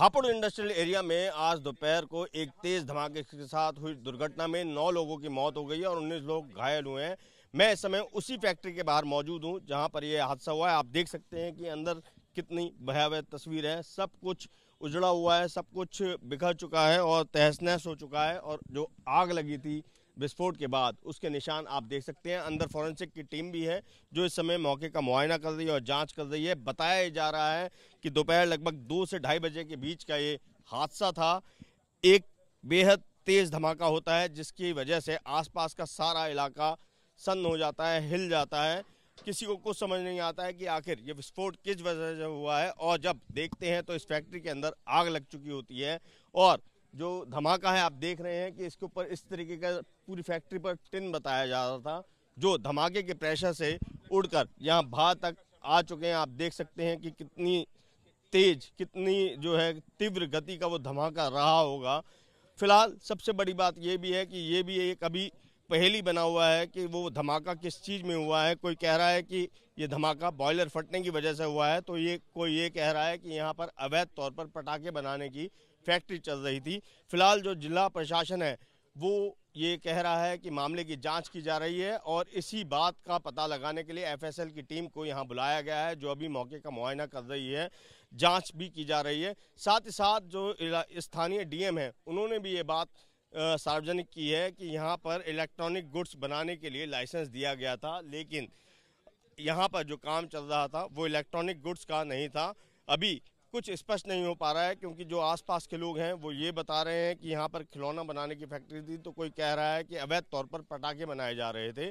Hapur industrial area में आज दोपहर को एक तेज धमाके के साथ हुई दुर्घटना में नौ लोगों की मौत हो गई है और उन्नीस लोग घायल हुए हैं मैं इस समय उसी फैक्ट्री के बाहर मौजूद हूं जहां पर यह हादसा हुआ है आप देख सकते हैं कि अंदर कितनी भयावह तस्वीर है सब कुछ उजड़ा हुआ है सब कुछ बिखर चुका है और तहस नहस हो चुका है और जो आग लगी थी विस्फोट के बाद उसके निशान आप देख सकते हैं अंदर फॉरेंसिक की टीम भी है जो इस समय मौके का मुआयना कर रही है और जांच कर रही है बताया जा रहा है कि दोपहर लगभग दो से ढाई बजे के बीच का ये हादसा था एक बेहद तेज़ धमाका होता है जिसकी वजह से आसपास का सारा इलाका सन्न हो जाता है हिल जाता है किसी को कुछ समझ नहीं आता है कि आखिर ये विस्फोट किस वजह से हुआ है और जब देखते हैं तो इस फैक्ट्री के अंदर आग लग चुकी होती है और जो धमाका है आप देख रहे हैं कि इसके ऊपर इस तरीके का पूरी फैक्ट्री पर टिन बताया जा रहा था जो धमाके के प्रेशर से उड़कर यहाँ भाग तक आ चुके हैं आप देख सकते हैं कि कितनी तेज कितनी जो है तीव्र गति का वो धमाका रहा होगा फिलहाल सबसे बड़ी बात ये भी है कि ये भी एक अभी पहेली बना हुआ है कि वो धमाका किस चीज़ में हुआ है कोई कह रहा है कि ये धमाका बॉयलर फटने की वजह से हुआ है तो ये कोई ये कह रहा है कि यहाँ पर अवैध तौर पर पटाखे बनाने की फैक्ट्री चल रही थी फिलहाल जो जिला प्रशासन है वो ये कह रहा है कि मामले की जांच की जा रही है और इसी बात का पता लगाने के लिए एफएसएल की टीम को यहाँ बुलाया गया है जो अभी मौके का मुआयना कर रही है जांच भी की जा रही है साथ ही साथ जो स्थानीय डीएम है उन्होंने भी ये बात सार्वजनिक की है कि यहाँ पर इलेक्ट्रॉनिक गुड्स बनाने के लिए लाइसेंस दिया गया था लेकिन यहाँ पर जो काम चल रहा था वो इलेक्ट्रॉनिक गुड्स का नहीं था अभी कुछ स्पष्ट नहीं हो पा रहा है क्योंकि जो आसपास के लोग हैं वो ये बता रहे हैं कि यहाँ पर खिलौना बनाने की फैक्ट्री थी तो कोई कह रहा है कि अवैध तौर पर पटाखे बनाए जा रहे थे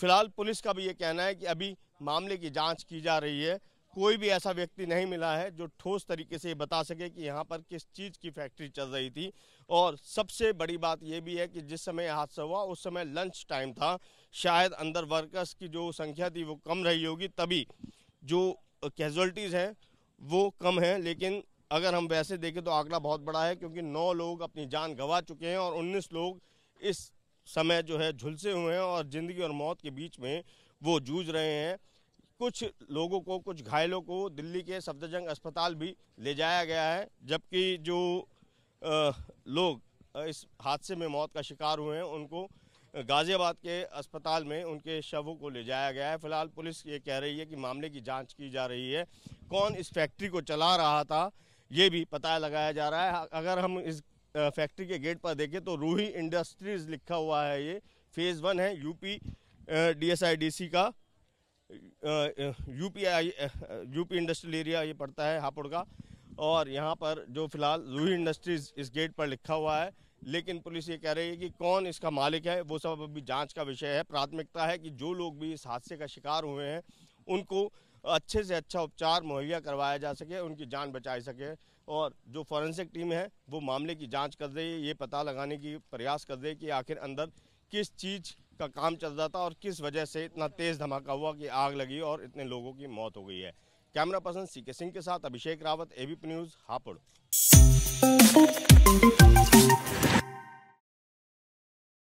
फिलहाल पुलिस का भी ये कहना है कि अभी मामले की जांच की जा रही है कोई भी ऐसा व्यक्ति नहीं मिला है जो ठोस तरीके से बता सके कि यहाँ पर किस चीज़ की फैक्ट्री चल रही थी और सबसे बड़ी बात यह भी है कि जिस समय हादसा हुआ उस समय लंच टाइम था शायद अंदर वर्कर्स की जो संख्या थी वो कम रही होगी तभी जो कैजुअल्टीज़ हैं वो कम हैं लेकिन अगर हम वैसे देखें तो आंकड़ा बहुत बड़ा है क्योंकि नौ लोग अपनी जान गंवा चुके हैं और उन्नीस लोग इस समय जो है झुलसे हुए हैं और ज़िंदगी और मौत के बीच में वो जूझ रहे हैं कुछ लोगों को कुछ घायलों को दिल्ली के सफदरजंग अस्पताल भी ले जाया गया है जबकि जो आ, लोग इस हादसे में मौत का शिकार हुए हैं उनको गाज़ियाबाद के अस्पताल में उनके शवों को ले जाया गया है फिलहाल पुलिस ये कह रही है कि मामले की जांच की जा रही है कौन इस फैक्ट्री को चला रहा था ये भी पता लगाया जा रहा है अगर हम इस फैक्ट्री के गेट पर देखें तो रूही इंडस्ट्रीज़ लिखा हुआ है ये फेज़ वन है यूपी डीएसआईडीसी का यूपी यूपी इंडस्ट्रियल एरिया ये पड़ता है हापुड़ का और यहाँ पर जो फिलहाल रूही इंडस्ट्रीज इस गेट पर लिखा हुआ है लेकिन पुलिस ये कह रही है कि कौन इसका मालिक है वो सब अभी जांच का विषय है प्राथमिकता है कि जो लोग भी इस हादसे का शिकार हुए हैं उनको अच्छे से अच्छा उपचार मुहैया करवाया जा सके उनकी जान बचाई सके और जो फॉरेंसिक टीम है वो मामले की जांच कर है ये पता लगाने की प्रयास कर है कि आखिर अंदर किस चीज़ का काम चल रहा था और किस वजह से इतना तेज़ धमाका हुआ कि आग लगी और इतने लोगों की मौत हो गई है कैमरा पर्सन सी के सिंह के साथ अभिषेक रावत एबीपी न्यूज़ हापुड़